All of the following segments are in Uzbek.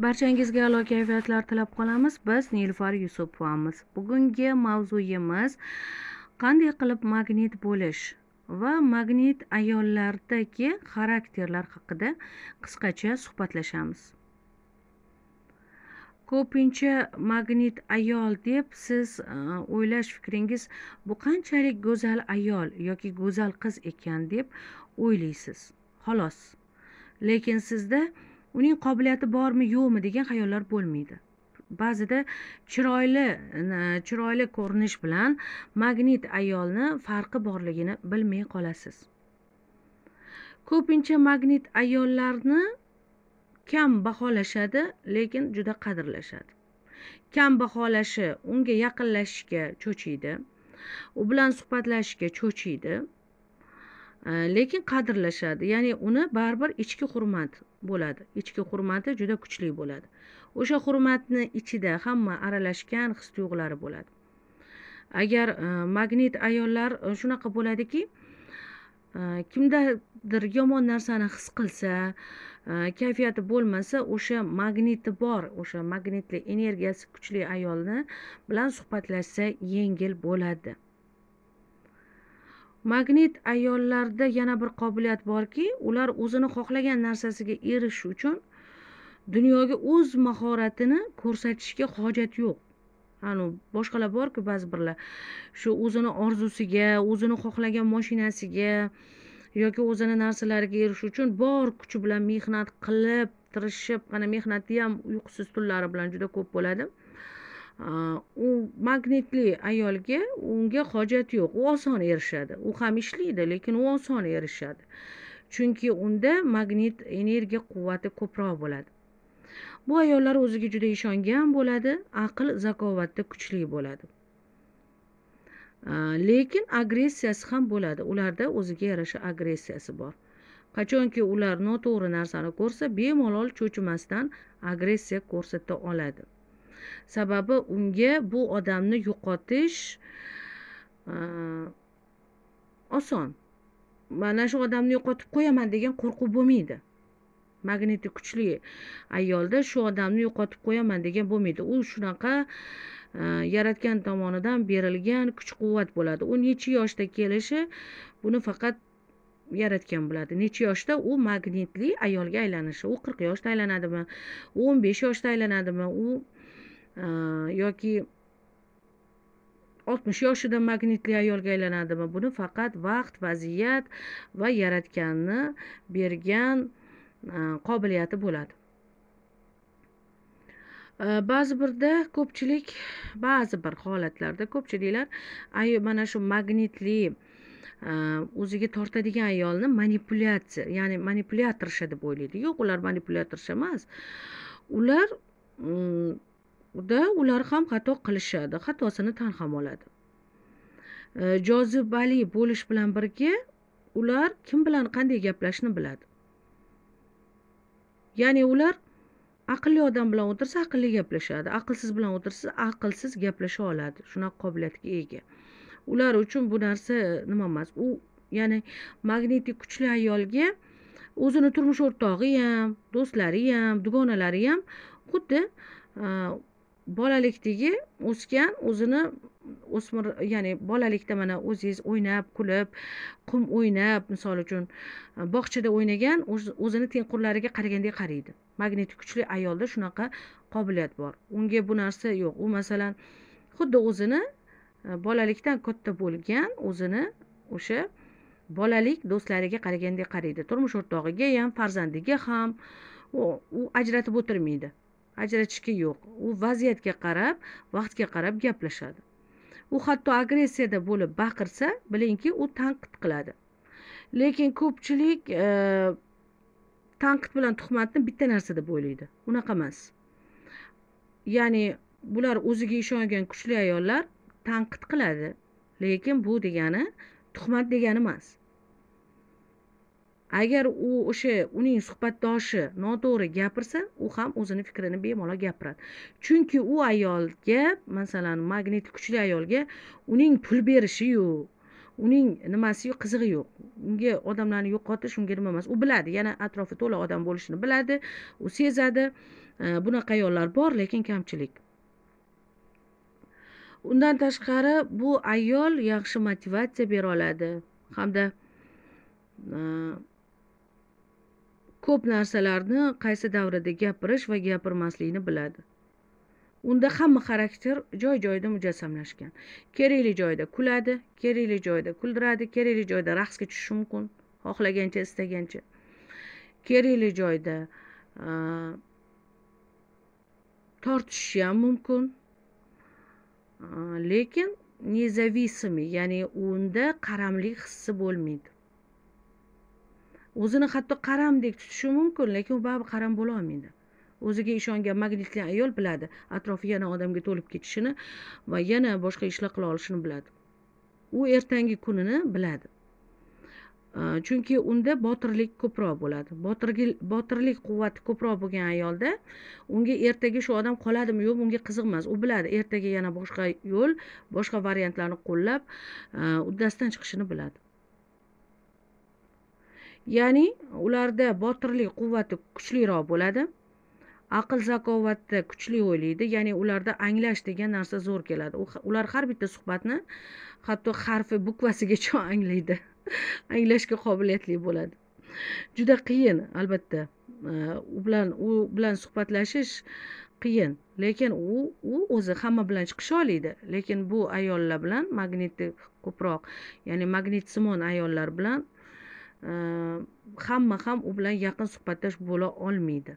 barchangizga a'lo kayfiyatlar tilab qolamiz biz nilufar yusupovamiz bugungi mavzuyimiz qanday qilib magnit bo'lish va magnit ayollardagi xarakterlar haqida qisqacha suhbatlashamiz ko'pincha magnit ayol deb siz e, o'ylash fikringiz bu qanchalik go'zal ayol yoki go'zal qiz ekan deb o'ylaysiz xolos lekin sizda uning qobiliyati bormi yo'qmi degan xayollar bo'lmaydi ba'zida chiroyli chiroyli ko'rinish bilan magnit ayolni farqi borligini bilmay qolasiz ko'pincha magnit ayollarni kam baholashadi lekin juda qadrlashadi kam baholashi unga yaqinlashishga cho'chiydi u bilan suhbatlashishga cho'chiydi Э, lekin qadrlashadi ya'ni uni baribir ichki hurmat bo'ladi ichki hurmati juda kuchli bo'ladi o'sha hurmatni ichida hamma aralashgan his tuyg'ulari bo'ladi agar e, magnit ayollar e, shunaqa bo'ladiki e, kimdadir yomon narsani his qilsa kayfiyati bo'lmasa o'sha magniti bor o'sha magnitli energiyasi kuchli ayolni bilan suhbatlashsa yengil bo'ladi magnit ayollarda yana bir qobiliyat borki ular o'zini xohlagan narsasiga erishish uchun dunyoga o'z mahoratini ko'rsatishga hojat yo'q anu boshqalar borku ba'zi birlar shu o'zini orzusiga o'zini xohlagan moshinasiga yoki o'zini narsalariga erishish uchun bor kuchi bilan mehnat qilib tirishib mana mehnatni ham uyqusiz tunlari bilan juda ko'p bo'ladi Э, u magnitli ayolga unga hojat yo'q u oson erishadi u ham ishlaydi lekin u oson erishadi chunki unda magnit energiya quvvati ko'proq bo'ladi bu ayollar o'ziga juda ishongan bo'ladi aql zakovatda kuchli bo'ladi э, lekin agressiyasi ham bo'ladi ularda o'ziga yarasha agressiyasi bor qachonki ular noto'g'ri narsani ko'rsa bemalol cho'chimasdan agressiya ko'rsata oladi sababi unga bu odamni yo'qotish e, oson mana shu odamni yo'qotib qo'yaman degan qo'rquv bo'lmaydi magniti kuchli ayolda shu odamni yo'qotib qo'yaman degan bo'lmaydi u shunaqa e, yaratgan tomonidan berilgan kuch quvvat bo'ladi u necha yoshda kelishi buni faqat yaratgan biladi necha yoshda u magnitli ayolga aylanishi u qirq yoshda aylanadimi u o'n besh yoshda aylanadimi u Э, yoki oltmish yoshida magnitli ayolga aylanadimi buni faqat vaqt vaziyat va yaratganni bergan e, qobiliyati bo'ladi e, ba'zi birda ko'pchilik ba'zi bir holatlarda ko'pchiliklar mana shu magnitli e, o'ziga tortadigan ayolni manipulyatsiya ya'ni manipulyatorsha deb o'ylaydi yo'q ular manipulyatorsha emas ular mm, da ular ham xato qilishadi xatosini tan ham oladi e, jozibali bo'lish bilan birga ular kim bilan qanday gaplashishni biladi ya'ni ular aqlli odam bilan o'tirsa aqlli gaplashadi aqlsiz bilan o'tirsa aqlsiz gaplasha oladi shunaqa qobiliyatga ega ular uchun bu narsa e, nima emas u ya'ni magnetik kuchli ayolga o'zini turmush o'rtog'i ham do'stlari ham dugonalari ham xuddi e, bolalikdagi o'sgan o'zini o'smir ya'ni bolalikda mana o'zingiz o'ynab kulib qum o'ynab misol uchun e, bog'chada o'ynagan o'zini tengqurlariga qaragandek qaraydi magniti kuchli ayolda shunaqa qobiliyat bor unga bu narsa yo'q u masalan xuddi o'zini e, bolalikdan katta bo'lgan o'zini o'sha bolalik do'stlariga qaragandek qaraydi turmush o'rtog'iga ham farzandiga ham u ajratib o'tirmaydi ajratishga yo'q u vaziyatga qarab vaqtga qarab gaplashadi u hatto agressiyada bo'lib baqirsa bilingki u tanqid qiladi lekin ko'pchilik e, tanqid bilan tuhmatni bitta narsa deb o'ylaydi unaqa emas ya'ni bular o'ziga ishongan kuchli ayollar tanqid qiladi lekin bu degani tuhmat degani emas agar u o'sha uning suhbatdoshi noto'g'ri gapirsa u ham o'zini fikrini bemalol gapiradi chunki u ayolga masalan magnit kuchli ayolga uning pul berishiyu uning nimasiyu qizig'i yo'q unga odamlarni yo'qotish unga nima emas u biladi yana atrofi to'la odam bo'lishini biladi u sezadi bunaqa ayollar bor lekin kamchilik undan tashqari bu ayol yaxshi motivatsiya bera oladi hamda ko'p narsalarni qaysi davrada gapirish va gapirmaslikni biladi unda hamma xarakter joy joyida mujassamlashgan kerakli joyda kuladi kerakli joyda kuldiradi kerakli joyda raqsga tushishi mumkin xohlagancha istagancha kerakli joyda tortishishi ham mumkin lekin независимый ya'ni unda qaramlik hissi bo'lmaydi o'zini hatto qaramdek tutishi mumkin lekin u baribir qaram bo'la olmaydi o'ziga ishongan magnitli ayol biladi atrofi yana odamga to'lib ketishini va yana boshqa ishlar qila olishini biladi u ertangi kunini biladi chunki unda botirlik ko'proq bo'ladi botirlik quvvati ko'proq bo'lgan ayolda unga ertaga shu odam qoladimi yo'qmi unga qiziqmas u biladi ertaga yana boshqa yo'l boshqa variantlarni qo'llab uddasidan chiqishini biladi ya'ni ularda botirlik quvvati kuchliroq bo'ladi aql zakovatda kuchli o'ylaydi ya'ni ularda anglash degan narsa zo'r keladi ular har bitta suhbatni hatto harfi bukvasigacha anglaydi anglashga qobiliyatli bo'ladi juda qiyin albatta u bilan u bilan suhbatlashish qiyin lekin u u o'zi hamma bilan chiqisha oladi lekin bu ayollar bilan magniti ko'proq ya'ni magnitsimon ayollar bilan hamma ham u bilan yaqin suhbatdosh bo'la olmaydi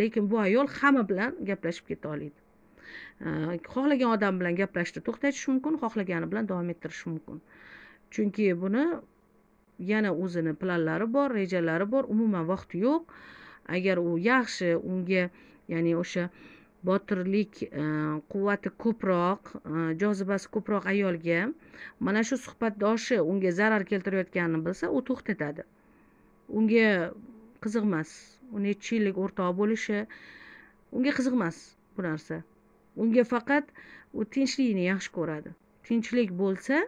lekin bu ayol hamma bilan gaplashib keta oladi xohlagan odam bilan gaplashishni to'xtatish mumkin xohlagani bilan davom ettirish mumkin chunki buni yana o'zini planlari bor rejalari bor umuman vaqti yo'q agar u yaxshi unga ya'ni o'sha botirlik e, quvvati ko'proq e, jozibasi ko'proq ayolga mana shu suhbatdoshi unga zarar keltirayotganini bilsa u to'xtatadi unga qiziqmas u necha yillik o'rtoq bo'lishi unga qiziqmas bu narsa unga faqat u tinchlikni yaxshi ko'radi tinchlik bo'lsa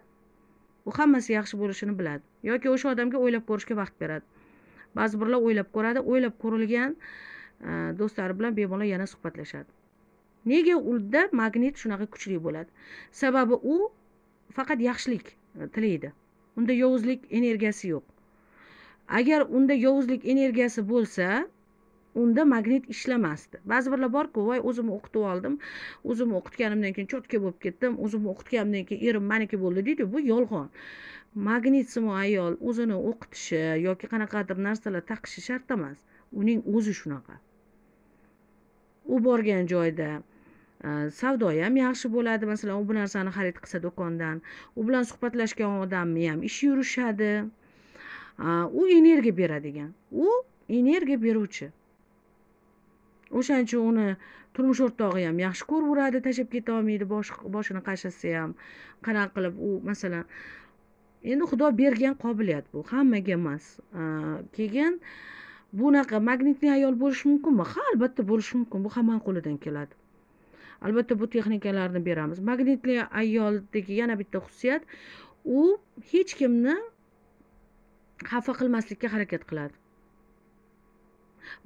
u hammasi yaxshi bo'lishini biladi yoki o'sha odamga o'ylab ko'rishga vaqt beradi ba'zi birlar o'ylab ko'radi o'ylab ko'rilgan e, do'stlari bilan bemalol yana suhbatlashadi nega ulda magnit shunaqa kuchli bo'ladi sababi u faqat yaxshilik e, tilaydi unda yovuzlik energiyasi yo'q agar unda yovuzlik energiyasi bo'lsa unda magnit ishlamasdi ba'zi birlar borku voy o'zimni o'qitib oldim o'zimni o'qitganimdan keyin cho'tka bo'lib ketdim o'zimni o'qitganimdan keyin erim maniki bo'ldi deydi bu yolg'on simo ayol o'zini o'qitishi yoki qanaqadir narsalar taqishi shart emas uning o'zi shunaqa u borgan joyda Э, savdo ham yaxshi bo'ladi masalan u bu narsani xarid qilsa do'kondan u bilan suhbatlashgan odamni ham ishi yurishadi э, u energiya beradigan u energiya beruvchi o'shaning uchun uni turmush o'rtog'i ham yaxshi ko'raveradi tashlab ketolmaydi boshini qashasa ham qanaqa qilib u masalan endi xudo bergan qobiliyat bu hammaga emas э, keyin bunaqa magnitniy ayol bo'lishi mumkinmi ha albatta bo'lishi mumkin bu hammani qo'lidan keladi albatta bu texnikalarni beramiz magnitli ayoldagi yana bitta xususiyat u hech kimni xafa qilmaslikka harakat qiladi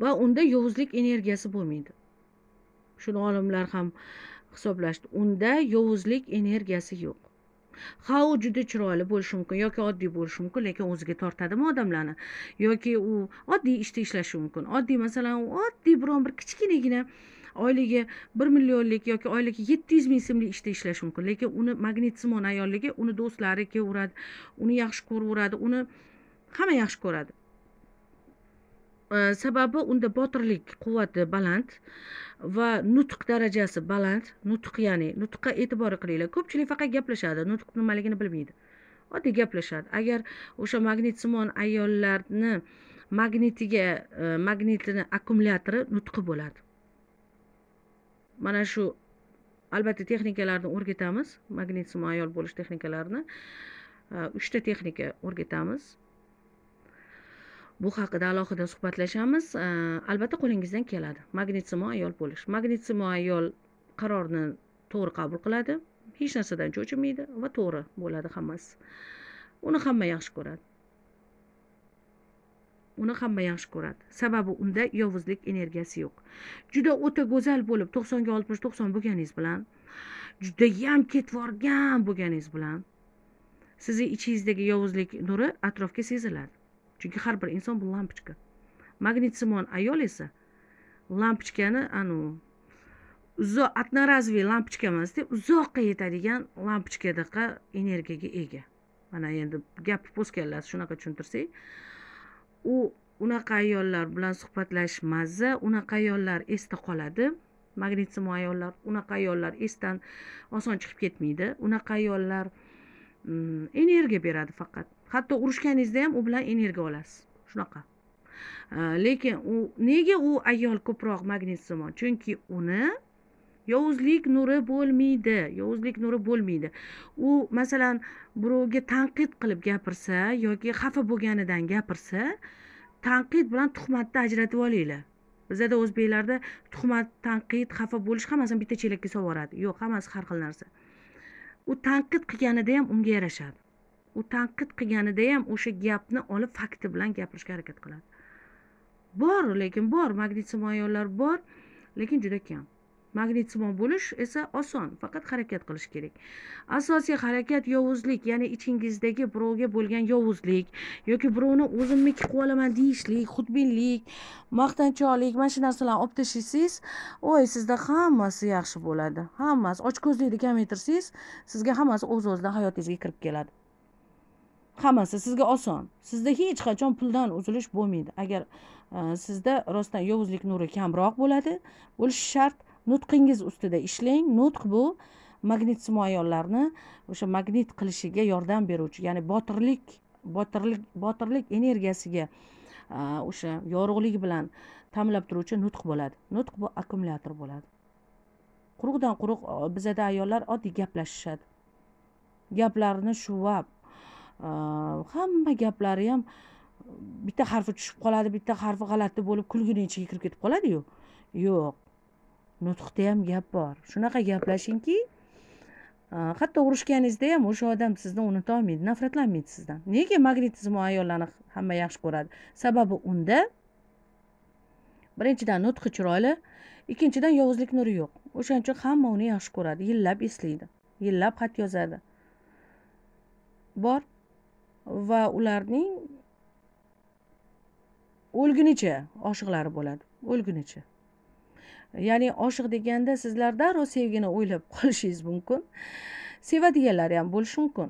va unda yovuzlik energiyasi bo'lmaydi shuni olimlar ham hisoblashdi unda yovuzlik energiyasi yo'q ha u juda chiroyli bo'lishi mumkin yoki oddiy bo'lishi mumkin lekin o'ziga tortadimi odamlarni yoki u oddiy ishda ishlashi mumkin oddiy masalan u oddiy biron bir kichkinagina oyligi bir millionlik yoki oyligi yetti yuz ming so'mlik ishda ishlashi mumkin lekin uni magnitsimon ayolligi uni do'stlari kelaveradi uni yaxshi ko'raveradi uni hamma yaxshi ko'radi Э, sababi unda botirlik quvvati baland va nutq darajasi baland nutq ya'ni nutqqa e'tibor qilinglar ko'pchilik faqat gaplashadi nutq nimaligini bilmaydi oddiy gaplashadi agar o'sha magnitsimon ayollarni magnitiga e, magnitini akkumulyatori nutqi bo'ladi mana shu albatta texnikalarni o'rgatamiz magnitsimon ayol bo'lish texnikalarini e, uchta texnika o'rgatamiz bu haqida alohida suhbatlashamiz albatta qo'lingizdan keladi magnitsimo ayol bo'lish magnitsimo ayol qarorni to'g'ri qabul qiladi hech narsadan cho'chimaydi va to'g'ri bo'ladi hammasi uni hamma yaxshi ko'radi uni hamma yaxshi ko'radi sababi unda yovuzlik energiyasi yo'q juda o'ta go'zal bo'lib to'qsonga oltmish to'qson bo'lganingiz bilan judayam ketvorgan bo'lganingiz bilan sizni ichingizdagi yovuzlik nuri atrofga seziladi chunki har bir inson bu lampochka magnitsimon ayol esa lampochkani anu uzoq одноразовый lampochka emas uzoqqa yetadigan lampochkadaqa energiyaga ega mana endi gapni po'stkallasi shunaqa tushuntirsak u unaqa ayollar bilan suhbatlash mazza unaqa ayollar esda qoladi magnitsimon ayollar unaqa ayollar esdan oson chiqib ketmaydi unaqa ayollar mm, energiya beradi faqat hatto urushganingizda ham u bilan energiya olasiz shunaqa lekin u nega u ayol ko'proq magnitsimon chunki uni yovuzlik nuri bo'lmaydi yovuzlik nuri bo'lmaydi u masalan birovga tanqid qilib gapirsa yoki xafa bo'lganidan gapirsa tanqid bilan tuhmatni ajratib olinglar bizada o'zbeklarda tuhmat tanqid xafa bo'lish hammasini bitta chelakka solib yuboradi yo'q hammasi har xil narsa u tanqid qilganida ham unga yarashadi u tanqid qilganida ham o'sha gapni olib fakti bilan gapirishga harakat qiladi bor lekin bor magnitsimon ayollar bor lekin juda kam magnitsimon bo'lish esa oson faqat harakat qilish kerak asosiy harakat yovuzlik ya'ni ichingizdagi birovga bo'lgan yovuzlik yoki birovni o'zimniki qilib olaman deyishlik xudbinlik maqtanchoqlik mana shu narsalarni olib tashlasangiz voy sizda hammasi yaxshi bo'ladi hammasi ochko'zlikni kamaytirsangiz sizga hammasi o'z o'zidan hayotingizga kirib keladi hammasi sizga oson sizda hech qachon puldan uzilish bo'lmaydi agar e, sizda rostdan yovuzlik nuri kamroq bo'ladi bo'lishi shart nutqingiz ustida ishlang nutq bu magnit simoyonlarni o'sha magnit qilishiga yordam beruvchi ya'ni botirlik botirlik botirlik energiyasiga e, o'sha yorug'lik bilan ta'minlab turuvchi nutq bo'ladi nutq bu akkumulyator bo'ladi quruqdan quruq bizada ayollar oddiy gaplashishadi gaplarini shuvab hamma gaplari ham bitta harfi tushib qoladi bitta harfi g'alati bo'lib kulgini ichiga kirib ketib qoladiyu yo'q nutqda ham gap bor shunaqa gaplashingki hatto urushganingizda ham o'sha odam sizni unuta olmaydi nafratlanmaydi sizdan nega magnetizm ayollarni hamma yaxshi ko'radi sababi unda birinchidan nutqi chiroyli ikkinchidan yovuzlik nuri yo'q o'shaning uchun hamma uni yaxshi ko'radi yillab eslaydi yillab xat yozadi bor va ularning o'lgunicha oshiqlari bo'ladi o'lgunicha ya'ni oshiq deganda sizlar darrov sevgini o'ylab qolishingiz mumkin sevadiganlari ham bo'lishi mumkin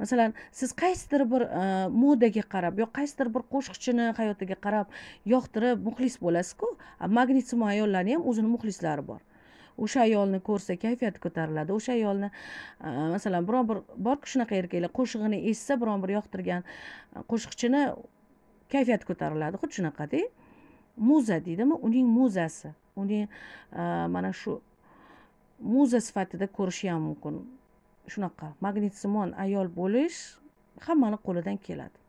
masalan siz qaysidir bir e, modaga qarab yo qaysidir bir qo'shiqchini hayotiga qarab yoqtirib muxlis bo'lasizku magnitsima ayollarni ham o'zini muxlislari bor o'sha ayolni ko'rsa kayfiyati ko'tariladi o'sha ayolni e, masalan biron bir borku shunaqa erkaklar qo'shig'ini eshitsa biron bir yoqtirgan e, qo'shiqchini kayfiyati ko'tariladi xuddi shunaqada muza deydimi uning muzasi uni e, mana shu muza sifatida ko'rishi ham mumkin shunaqa magnitsimon ayol bo'lish hammani qo'lidan keladi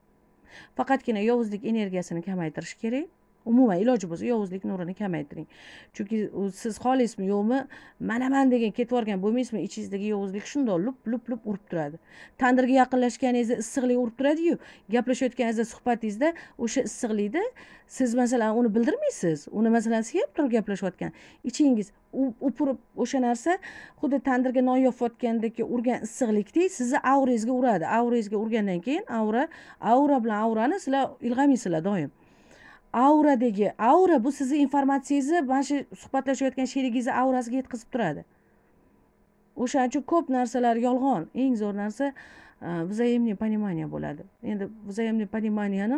faqatgina yovuzlik energiyasini kamaytirish kerak umuman iloji bo'lsa yovuzlik nurini kamaytiring chunki siz xolismi yo'qmi manaman degan ketib yuborgan bo'lmaysizmi ichingizdagi yovuzlik shundoq lup lup lup urib turadi tandirga yaqinlashganingizda issiqlik urib turadiyu gaplashayotganingizda suhbatingizda o'sha issiqlikni siz masalan uni bildirmaysiz uni masalan sevib turib gaplashayotgan ichingiz upurib o'sha narsa xuddi tandirga non yopayotgandek urgan issiqlikdek sizni aurangizga uradi aurangizga urgandan keyin avra avra bilan avrani sizlar ilg'amaysizlar doim auradagi aura bu sizni informatsiyangizni mana shu suhbatlashayotgan sherigingizni aurasiga yetkazib turadi o'shaning uchun ko'p narsalar yolg'on eng zo'r narsa взаимный e, понимание bo'ladi endi взаимный пониманияni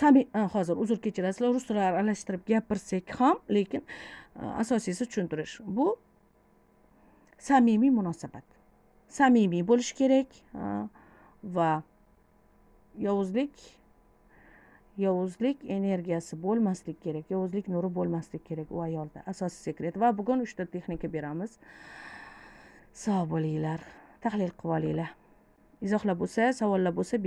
sami e, hozir uzr kechirasizlar rus tilini aralashtirib gapirsak ham lekin e, asosiysi tushuntirish bu samimiy munosabat samimiy bo'lishi kerak va yovuzlik yovuzlik energiyasi bo'lmaslik kerak yovuzlik nuri bo'lmaslik kerak u ayolda asosiy sekret va bugun uchta texnika beramiz sog' bo'linglar tahlil qilib olinglar izohlar bo'lsa savollar bo'lsa